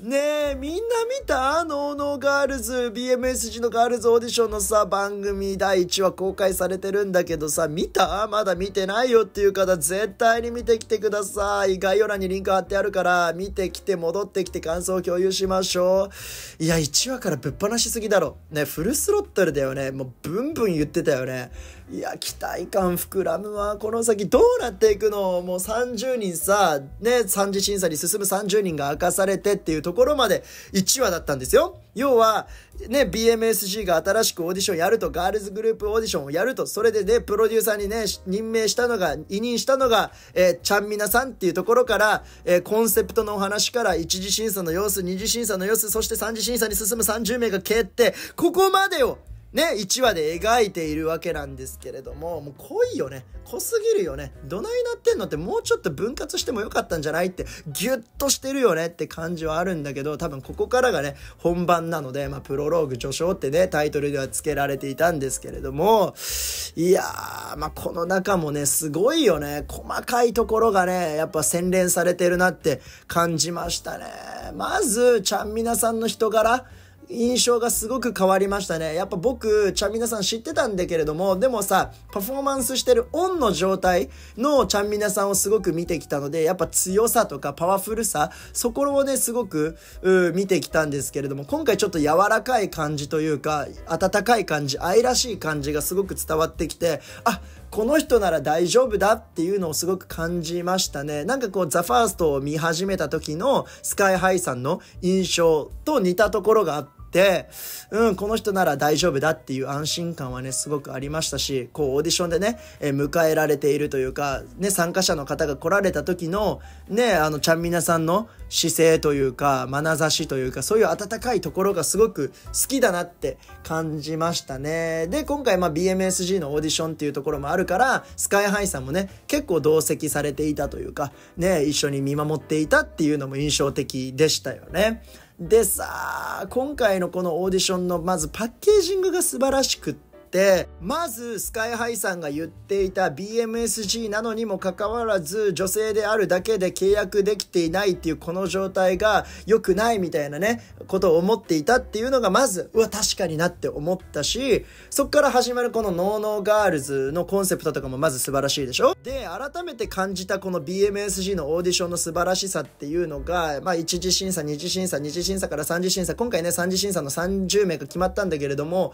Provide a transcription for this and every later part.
ねえ、みんな見たノーノーガールズ、BMSG のガールズオーディションのさ、番組第1話公開されてるんだけどさ、見たまだ見てないよっていう方、絶対に見てきてください。概要欄にリンク貼ってあるから、見てきて戻ってきて感想を共有しましょう。いや、1話からぶっ放しすぎだろ。ね、フルスロットルだよね。もうブンブン言ってたよね。いや、期待感膨らむわ。この先どうなっていくのもう30人さ、ね、三次審査に進む30人が明かされてっていうところまで1話だったんですよ。要は、ね、BMSG が新しくオーディションやると、ガールズグループオーディションをやると、それでね、プロデューサーにね、任命したのが、委任したのが、えー、ちゃんみなさんっていうところから、えー、コンセプトのお話から、一次審査の様子、二次審査の様子、そして三次審査に進む30名が決定、ここまでを、ね、1話で描いているわけなんですけれども、もう濃いよね。濃すぎるよね。どないなってんのってもうちょっと分割してもよかったんじゃないって、ギュッとしてるよねって感じはあるんだけど、多分ここからがね、本番なので、まあ、プロローグ序章ってね、タイトルでは付けられていたんですけれども、いやー、まあ、この中もね、すごいよね。細かいところがね、やっぱ洗練されてるなって感じましたね。まず、ちゃんみなさんの人柄、印象がすごく変わりましたね。やっぱ僕、ちゃんみなさん知ってたんだけれども、でもさ、パフォーマンスしてるオンの状態のちゃんみなさんをすごく見てきたので、やっぱ強さとかパワフルさ、そこをね、すごく、見てきたんですけれども、今回ちょっと柔らかい感じというか、温かい感じ、愛らしい感じがすごく伝わってきて、あ、この人なら大丈夫だっていうのをすごく感じましたね。なんかこう、ザ・ファーストを見始めた時のスカイハイさんの印象と似たところがあって、、うん、この人なら大丈夫だっていう安心感はね、すごくありましたし、こう、オーディションでね、え迎えられているというか、ね、参加者の方が来られた時の、ね、あの、ちゃんみなさんの姿勢というか、眼差しというか、そういう温かいところがすごく好きだなって感じましたね。で、今回、まあ、BMSG のオーディションっていうところもあるから、スカイハイさんもね、結構同席されていたというか、ね、一緒に見守っていたっていうのも印象的でしたよね。でさ今回のこのオーディションのまずパッケージングが素晴らしくってってまずスカイハイさんが言っていた BMSG なのにもかかわらず女性であるだけで契約できていないっていうこの状態が良くないみたいなねことを思っていたっていうのがまずうわ確かになって思ったしそっから始まるこの「ノーノーガールズ」のコンセプトとかもまず素晴らしいでしょで改めて感じたこの BMSG のオーディションの素晴らしさっていうのが、まあ、1次審査2次審査2次審査から3次審査今回ね3次審査の30名が決まったんだけれども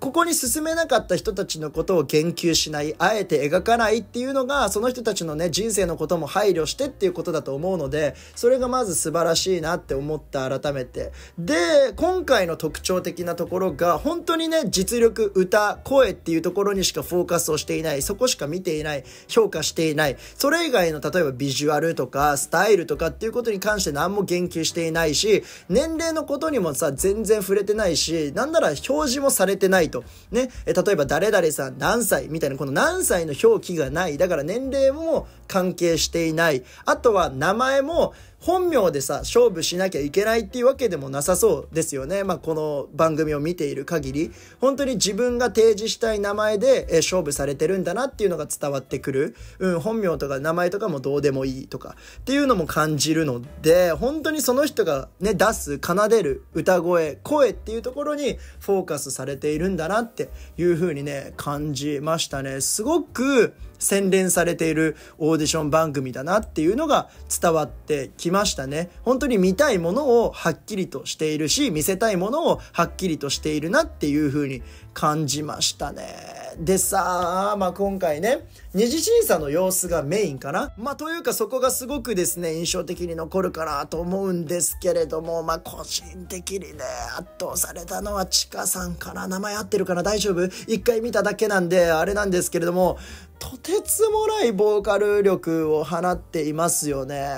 ここに進めなかった人たちのことを言及しない、あえて描かないっていうのが、その人たちのね、人生のことも配慮してっていうことだと思うので、それがまず素晴らしいなって思った改めて。で、今回の特徴的なところが、本当にね、実力、歌、声っていうところにしかフォーカスをしていない、そこしか見ていない、評価していない、それ以外の例えばビジュアルとか、スタイルとかっていうことに関して何も言及していないし、年齢のことにもさ、全然触れてないし、なんなら表示もされてないいと。ね。例えば誰々さん何歳みたいなこの何歳の表記がない。だから年齢も関係していない。あとは名前も本名でさ、勝負しなきゃいけないっていうわけでもなさそうですよね。まあ、この番組を見ている限り、本当に自分が提示したい名前で、え勝負されてるんだなっていうのが伝わってくる。うん、本名とか名前とかもどうでもいいとかっていうのも感じるので、本当にその人がね、出す、奏でる歌声、声っていうところにフォーカスされているんだなっていう風にね、感じましたね。すごく、洗練されているオーディション番組だなっていうのが伝わってきましたね。本当に見たいものをはっきりとしているし、見せたいものをはっきりとしているなっていう風に感じましたね。でさあ、まあ、今回ね、二次審査の様子がメインかな。まあ、というかそこがすごくですね、印象的に残るかなと思うんですけれども、まあ、個人的にね、圧倒されたのはチカさんかな。名前合ってるかな大丈夫一回見ただけなんで、あれなんですけれども、とてつもないボーカル力を放っていますよね。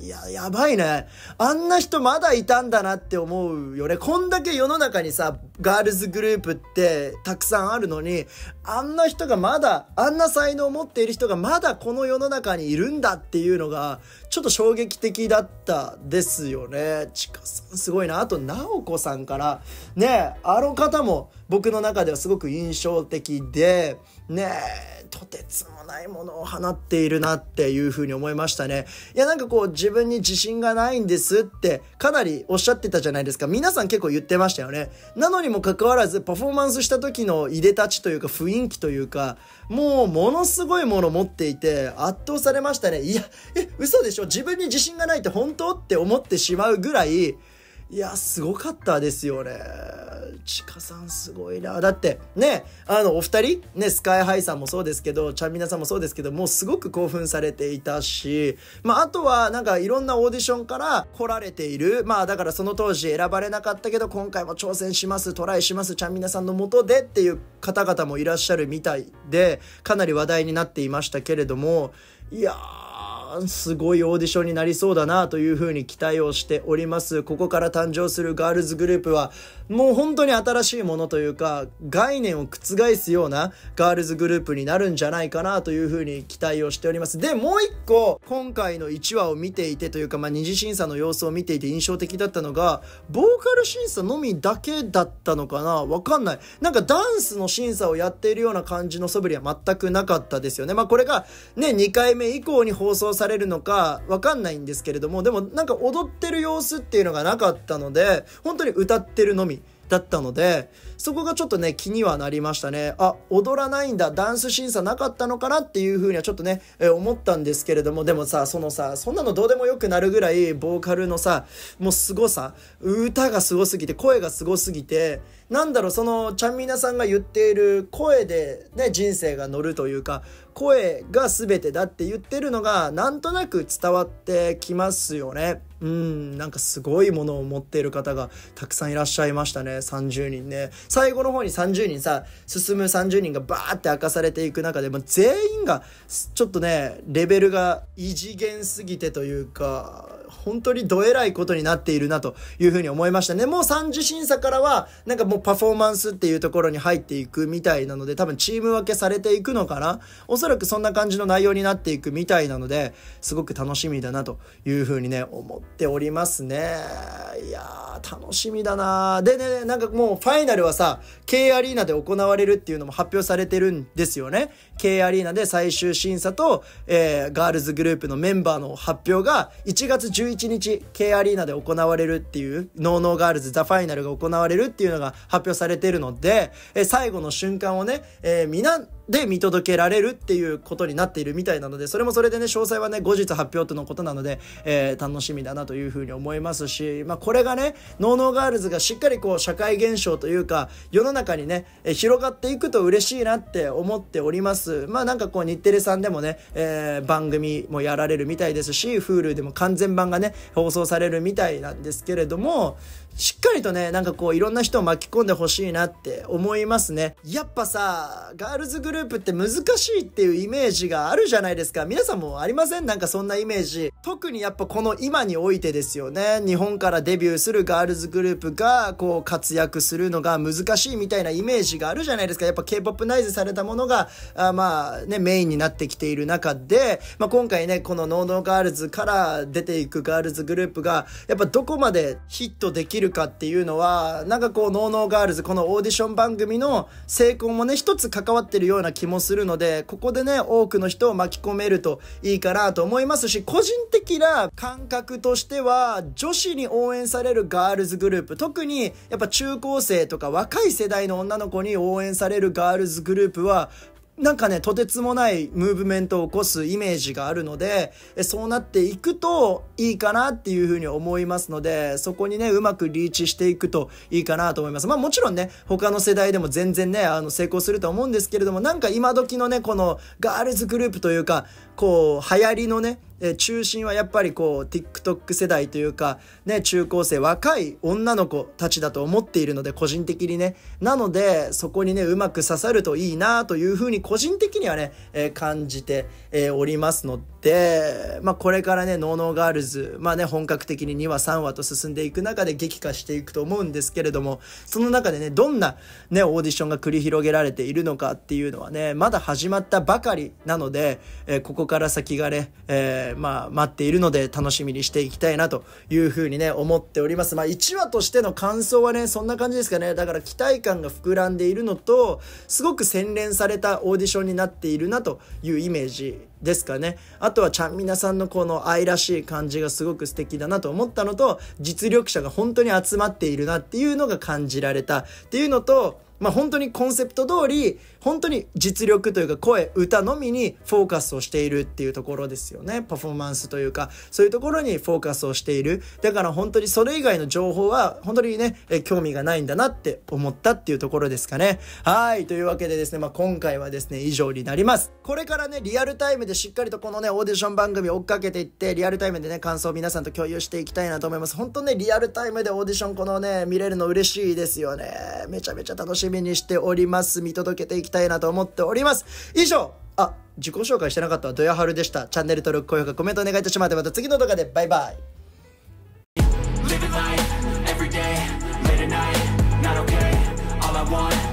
いや、やばいね。あんな人まだいたんだなって思うよね。こんだけ世の中にさ、ガールズグループってたくさんあるのに、あんな人がまだ、あんな才能を持っている人がまだこの世の中にいるんだっていうのが、ちょっと衝撃的だったですよね。ちかさんすごいな。あと、なおこさんから、ねあの方も、僕の中ではすごく印象的で、ねえ、とてつもないものを放っているなっていうふうに思いましたね。いや、なんかこう自分に自信がないんですってかなりおっしゃってたじゃないですか。皆さん結構言ってましたよね。なのにもかかわらずパフォーマンスした時のいでたちというか雰囲気というか、もうものすごいもの持っていて圧倒されましたね。いや、え、嘘でしょ自分に自信がないって本当って思ってしまうぐらい、いや、すごかったですよね。ちかさんすごいな。だってね、あの、お二人、ね、スカイハイさんもそうですけど、ちゃんみなさんもそうですけど、もうすごく興奮されていたし、まあ、あとはなんかいろんなオーディションから来られている、まあ、だからその当時選ばれなかったけど、今回も挑戦します、トライします、ちゃんみなさんのもとでっていう方々もいらっしゃるみたいで、かなり話題になっていましたけれども、いやー、すごいオーディションになりそうだなというふうに期待をしております。ここから誕生するガールズグループは、もう本当に新しいものというか、概念を覆すようなガールズグループになるんじゃないかなというふうに期待をしております。で、もう一個、今回の1話を見ていてというか、まあ、二次審査の様子を見ていて印象的だったのが、ボーカル審査のみだけだったのかなわかんない。なんかダンスの審査をやっているような感じの素振りは全くなかったですよね。まあ、これが、ね、2回目以降に放送されるのかわかんないんですけれどもでもなんか踊ってる様子っていうのがなかったので本当に歌ってるのみだったのでそこがちょっとね気にはなりましたねあ踊らないんだダンス審査なかったのかなっていうふうにはちょっとね、えー、思ったんですけれどもでもさそのさそんなのどうでもよくなるぐらいボーカルのさもうすごさ歌がすごすぎて声がすごすぎてなんだろうそのちゃんみなさんが言っている声でね人生が乗るというか声が全てだって言ってるのがなんとなく伝わってきますよね。うんなんかすごいものを持っている方がたくさんいらっしゃいましたね30人ね最後の方に30人さ進む30人がバーって明かされていく中で、まあ、全員がちょっとねレベルが異次元すぎてというか本当にどえらいことになっているなというふうに思いましたねもう3次審査からはなんかもうパフォーマンスっていうところに入っていくみたいなので多分チーム分けされていくのかなおそらくそんな感じの内容になっていくみたいなのですごく楽しみだなというふうにね思ってっておりますね。いやー、楽しみだなでね、なんかもうファイナルはさ、K アリーナで行われるっていうのも発表されてるんですよね。K アリーナで最終審査と、えー、ガールズグループのメンバーの発表が1月11日、K アリーナで行われるっていう、ノーノーガールズザファイナルが行われるっていうのが発表されてるので、えー、最後の瞬間をね、えー、みな、で見届けられるっていうことになっているみたいなので、それもそれでね、詳細はね、後日発表とのことなので、えー、楽しみだなというふうに思いますし、まあ、これがね、ノーノーガールズがしっかりこう、社会現象というか、世の中にね、え広がっていくと嬉しいなって思っております。まあ、なんかこう、日テレさんでもね、えー、番組もやられるみたいですし、Hulu でも完全版がね、放送されるみたいなんですけれども、しっかりとね、なんかこう、いろんな人を巻き込んでほしいなって思いますね。やっぱさ、ガールズグループって難しいっていうイメージがあるじゃないですか。皆さんもありませんなんかそんなイメージ。特にやっぱこの今においてですよね。日本からデビューするガールズグループが、こう、活躍するのが難しいみたいなイメージがあるじゃないですか。やっぱ K-POP ナイズされたものが、あまあね、メインになってきている中で、まあ今回ね、このノーノーガールズから出ていくガールズグループが、やっぱどこまでヒットできるかっていうのはなんかこう「ノーノーガールズ」このオーディション番組の成功もね一つ関わってるような気もするのでここでね多くの人を巻き込めるといいかなと思いますし個人的な感覚としては女子に応援されるガールズグループ特にやっぱ中高生とか若い世代の女の子に応援されるガールズグループはなんかね、とてつもないムーブメントを起こすイメージがあるので、そうなっていくといいかなっていうふうに思いますので、そこにね、うまくリーチしていくといいかなと思います。まあもちろんね、他の世代でも全然ね、あの、成功すると思うんですけれども、なんか今時のね、このガールズグループというか、こう、流行りのね、え中心はやっぱりこう TikTok 世代というかね中高生若い女の子たちだと思っているので個人的にねなのでそこにねうまく刺さるといいなというふうに個人的にはね、え感じて、えおりますので、まあ、これからね「ノーノーガールズ」まあね本格的に2話3話と進んでいく中で激化していくと思うんですけれどもその中でねどんなねオーディションが繰り広げられているのかっていうのはねまだ始まったばかりなので、えここから先がね、えーまあ、待っているので楽しみにしていきたいなというふうにね、思っております。まあ、1話としての感想はね、そんな感じですかね。だから期待感が膨らんでいるのと、すごく洗練されたオーディションになっているなというイメージですかね。あとはちゃんみなさんのこの愛らしい感じがすごく素敵だなと思ったのと、実力者が本当に集まっているなっていうのが感じられたっていうのと、まあ、本当にコンセプト通り本当に実力というか声歌のみにフォーカスをしているっていうところですよねパフォーマンスというかそういうところにフォーカスをしているだから本当にそれ以外の情報は本当にね興味がないんだなって思ったっていうところですかねはいというわけでですね、まあ、今回はですね以上になりますこれからねリアルタイムでしっかりとこのねオーディション番組を追っかけていってリアルタイムでね感想を皆さんと共有していきたいなと思います本当ねリアルタイムでオーディションこのね見れるの嬉しいですよねめちゃめちゃ楽しみしみにしております。見届けていきたいなと思っております。以上、あ、自己紹介してなかったドヤハルでした。チャンネル登録、高評価、コメントお願いいたします。また次の動画でバイバイ。want